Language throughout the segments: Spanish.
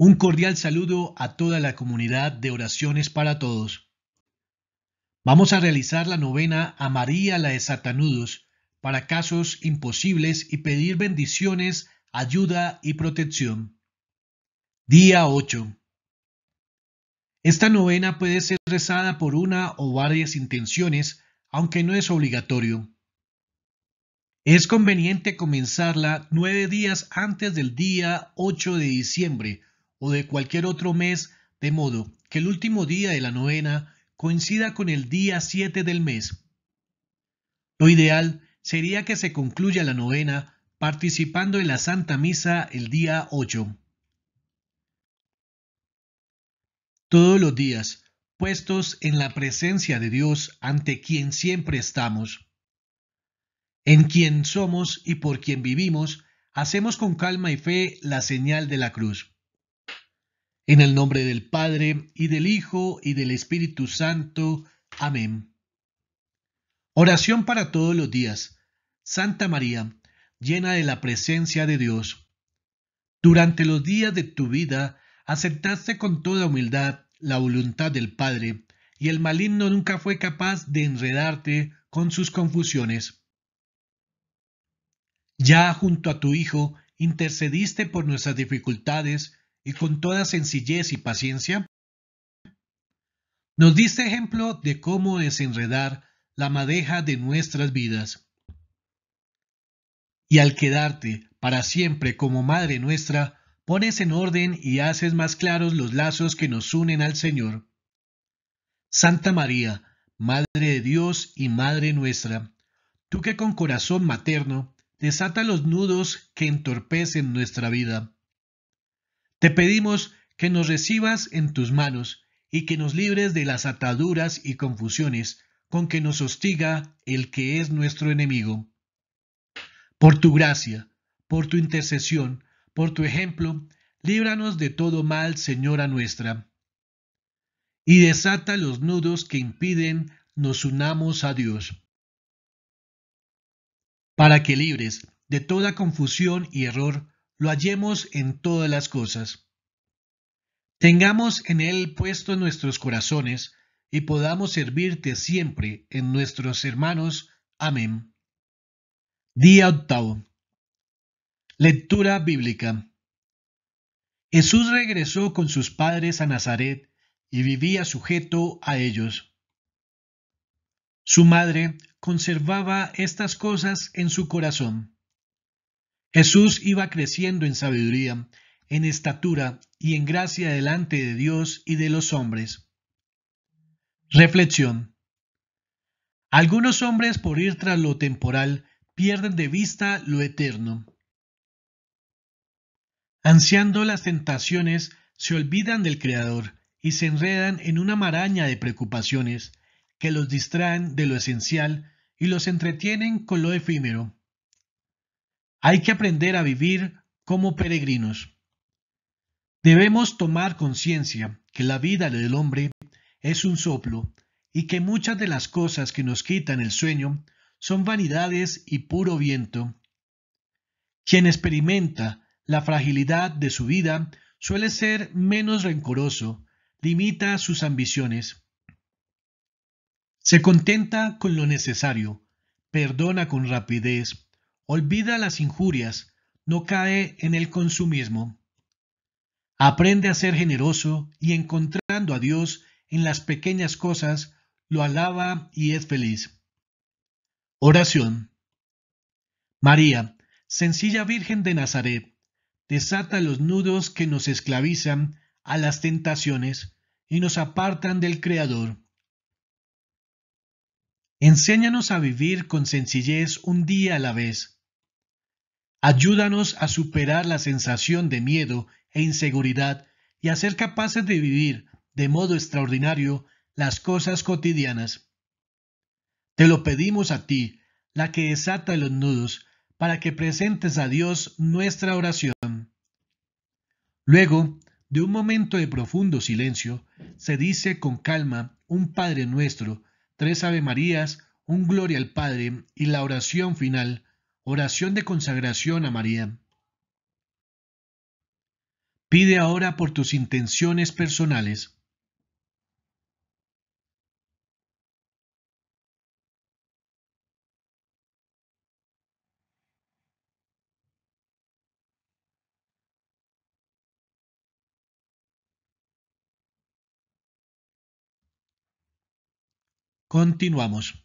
Un cordial saludo a toda la comunidad de oraciones para todos. Vamos a realizar la novena a María la de Satanudos para casos imposibles y pedir bendiciones, ayuda y protección. Día 8. Esta novena puede ser rezada por una o varias intenciones, aunque no es obligatorio. Es conveniente comenzarla nueve días antes del día 8 de diciembre o de cualquier otro mes, de modo que el último día de la novena coincida con el día 7 del mes. Lo ideal sería que se concluya la novena participando en la Santa Misa el día 8. Todos los días, puestos en la presencia de Dios ante quien siempre estamos. En quien somos y por quien vivimos, hacemos con calma y fe la señal de la cruz. En el nombre del Padre, y del Hijo, y del Espíritu Santo. Amén. Oración para todos los días. Santa María, llena de la presencia de Dios. Durante los días de tu vida, aceptaste con toda humildad la voluntad del Padre, y el maligno nunca fue capaz de enredarte con sus confusiones. Ya junto a tu Hijo, intercediste por nuestras dificultades, y con toda sencillez y paciencia? Nos diste ejemplo de cómo desenredar la madeja de nuestras vidas. Y al quedarte para siempre como Madre nuestra, pones en orden y haces más claros los lazos que nos unen al Señor. Santa María, Madre de Dios y Madre nuestra, tú que con corazón materno desata los nudos que entorpecen nuestra vida te pedimos que nos recibas en tus manos y que nos libres de las ataduras y confusiones con que nos hostiga el que es nuestro enemigo. Por tu gracia, por tu intercesión, por tu ejemplo, líbranos de todo mal, Señora nuestra. Y desata los nudos que impiden nos unamos a Dios. Para que libres de toda confusión y error, lo hallemos en todas las cosas. Tengamos en Él puesto nuestros corazones y podamos servirte siempre en nuestros hermanos. Amén. Día octavo. Lectura bíblica. Jesús regresó con sus padres a Nazaret y vivía sujeto a ellos. Su madre conservaba estas cosas en su corazón. Jesús iba creciendo en sabiduría, en estatura y en gracia delante de Dios y de los hombres. Reflexión. Algunos hombres por ir tras lo temporal pierden de vista lo eterno. Ansiando las tentaciones, se olvidan del Creador y se enredan en una maraña de preocupaciones que los distraen de lo esencial y los entretienen con lo efímero. Hay que aprender a vivir como peregrinos. Debemos tomar conciencia que la vida del hombre es un soplo y que muchas de las cosas que nos quitan el sueño son vanidades y puro viento. Quien experimenta la fragilidad de su vida suele ser menos rencoroso, limita sus ambiciones. Se contenta con lo necesario, perdona con rapidez, olvida las injurias, no cae en el consumismo. Aprende a ser generoso y encontrando a Dios en las pequeñas cosas, lo alaba y es feliz. Oración. María, sencilla Virgen de Nazaret, desata los nudos que nos esclavizan a las tentaciones y nos apartan del Creador. Enséñanos a vivir con sencillez un día a la vez Ayúdanos a superar la sensación de miedo e inseguridad y a ser capaces de vivir de modo extraordinario las cosas cotidianas. Te lo pedimos a ti, la que desata los nudos, para que presentes a Dios nuestra oración. Luego, de un momento de profundo silencio, se dice con calma un Padre nuestro, tres Ave Marías, un Gloria al Padre y la oración final, Oración de consagración a María. Pide ahora por tus intenciones personales. Continuamos.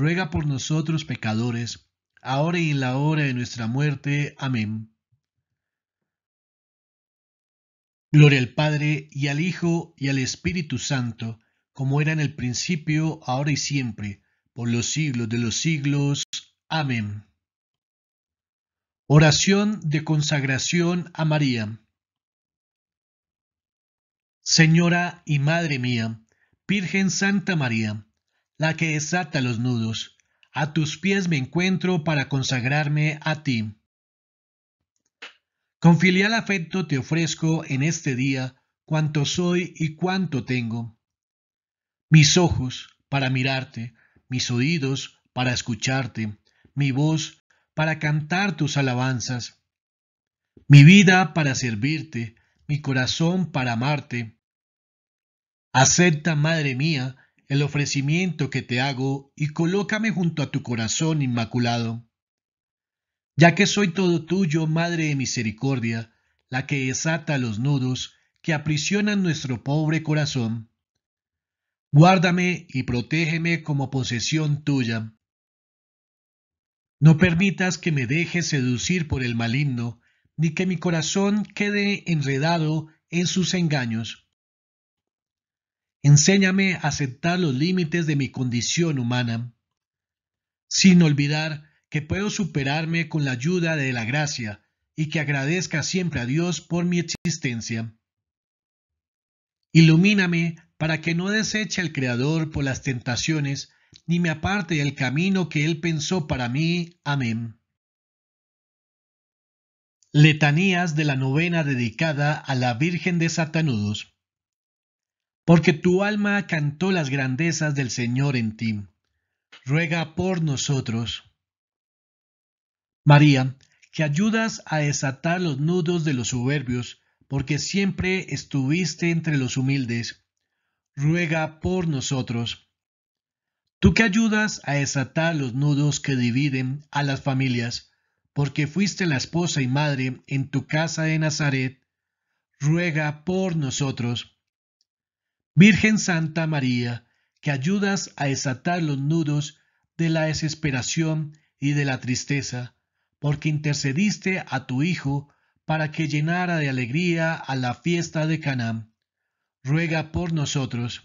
ruega por nosotros pecadores, ahora y en la hora de nuestra muerte. Amén. Gloria al Padre, y al Hijo, y al Espíritu Santo, como era en el principio, ahora y siempre, por los siglos de los siglos. Amén. Oración de consagración a María. Señora y Madre mía, Virgen Santa María, la que desata los nudos. A tus pies me encuentro para consagrarme a ti. Con filial afecto te ofrezco en este día cuanto soy y cuanto tengo. Mis ojos para mirarte, mis oídos para escucharte, mi voz para cantar tus alabanzas, mi vida para servirte, mi corazón para amarte. Acepta, Madre mía, el ofrecimiento que te hago y colócame junto a tu corazón inmaculado. Ya que soy todo tuyo, Madre de Misericordia, la que desata los nudos que aprisionan nuestro pobre corazón. Guárdame y protégeme como posesión tuya. No permitas que me deje seducir por el maligno, ni que mi corazón quede enredado en sus engaños. Enséñame a aceptar los límites de mi condición humana, sin olvidar que puedo superarme con la ayuda de la gracia y que agradezca siempre a Dios por mi existencia. Ilumíname para que no deseche al Creador por las tentaciones, ni me aparte del camino que Él pensó para mí. Amén. Letanías de la novena dedicada a la Virgen de Satanudos porque tu alma cantó las grandezas del Señor en ti. Ruega por nosotros. María, que ayudas a desatar los nudos de los soberbios, porque siempre estuviste entre los humildes. Ruega por nosotros. Tú que ayudas a desatar los nudos que dividen a las familias, porque fuiste la esposa y madre en tu casa de Nazaret, ruega por nosotros. Virgen Santa María, que ayudas a desatar los nudos de la desesperación y de la tristeza, porque intercediste a tu Hijo para que llenara de alegría a la fiesta de Canaán. Ruega por nosotros.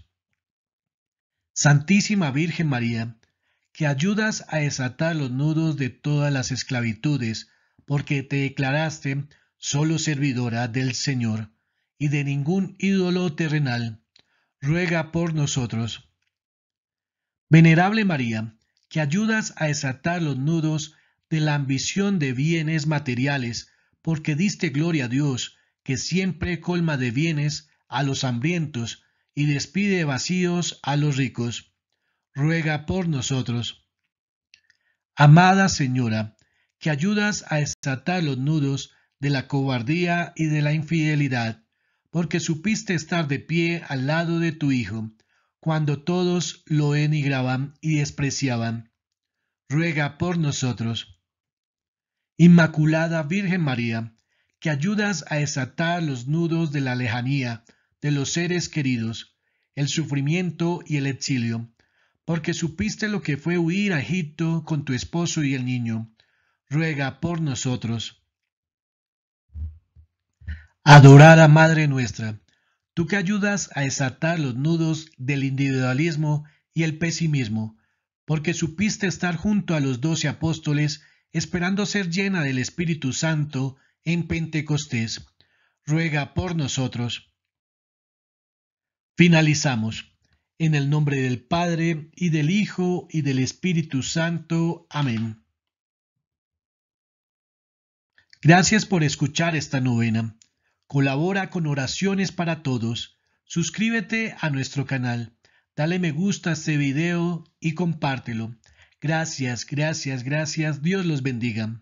Santísima Virgen María, que ayudas a desatar los nudos de todas las esclavitudes, porque te declaraste solo servidora del Señor y de ningún ídolo terrenal ruega por nosotros. Venerable María, que ayudas a desatar los nudos de la ambición de bienes materiales, porque diste gloria a Dios, que siempre colma de bienes a los hambrientos y despide vacíos a los ricos. Ruega por nosotros. Amada Señora, que ayudas a desatar los nudos de la cobardía y de la infidelidad, porque supiste estar de pie al lado de tu Hijo, cuando todos lo enigraban y despreciaban. Ruega por nosotros. Inmaculada Virgen María, que ayudas a desatar los nudos de la lejanía de los seres queridos, el sufrimiento y el exilio, porque supiste lo que fue huir a Egipto con tu esposo y el niño. Ruega por nosotros. Adorada Madre nuestra, tú que ayudas a desatar los nudos del individualismo y el pesimismo, porque supiste estar junto a los doce apóstoles esperando ser llena del Espíritu Santo en Pentecostés, ruega por nosotros. Finalizamos. En el nombre del Padre, y del Hijo, y del Espíritu Santo. Amén. Gracias por escuchar esta novena. Colabora con oraciones para todos. Suscríbete a nuestro canal. Dale me gusta a este video y compártelo. Gracias, gracias, gracias. Dios los bendiga.